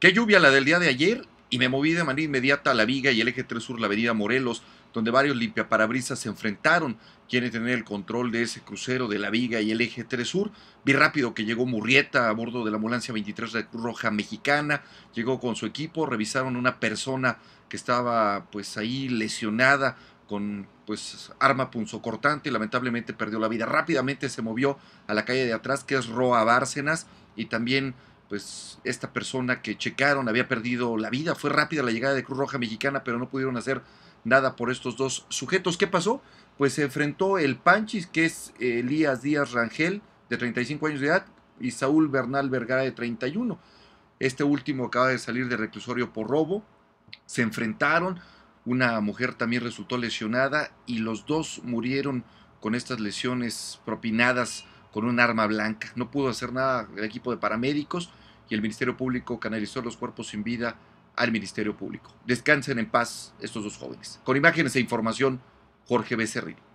Qué lluvia la del día de ayer y me moví de manera inmediata a la viga y el eje 3 sur, la avenida Morelos, donde varios limpiaparabrisas se enfrentaron. Quiere tener el control de ese crucero de la viga y el eje 3 sur. Vi rápido que llegó Murrieta a bordo de la ambulancia 23 de Cruz Roja Mexicana. Llegó con su equipo, revisaron una persona que estaba pues ahí lesionada con pues arma punzocortante y lamentablemente perdió la vida. Rápidamente se movió a la calle de atrás, que es Roa Bárcenas, y también pues esta persona que checaron había perdido la vida. Fue rápida la llegada de Cruz Roja Mexicana, pero no pudieron hacer nada por estos dos sujetos. ¿Qué pasó? Pues se enfrentó el Panchis, que es eh, Elías Díaz Rangel, de 35 años de edad, y Saúl Bernal Vergara, de 31. Este último acaba de salir de reclusorio por robo. Se enfrentaron, una mujer también resultó lesionada y los dos murieron con estas lesiones propinadas con un arma blanca. No pudo hacer nada el equipo de paramédicos y el Ministerio Público canalizó los cuerpos sin vida al Ministerio Público. Descansen en paz estos dos jóvenes. Con imágenes e información, Jorge Becerril.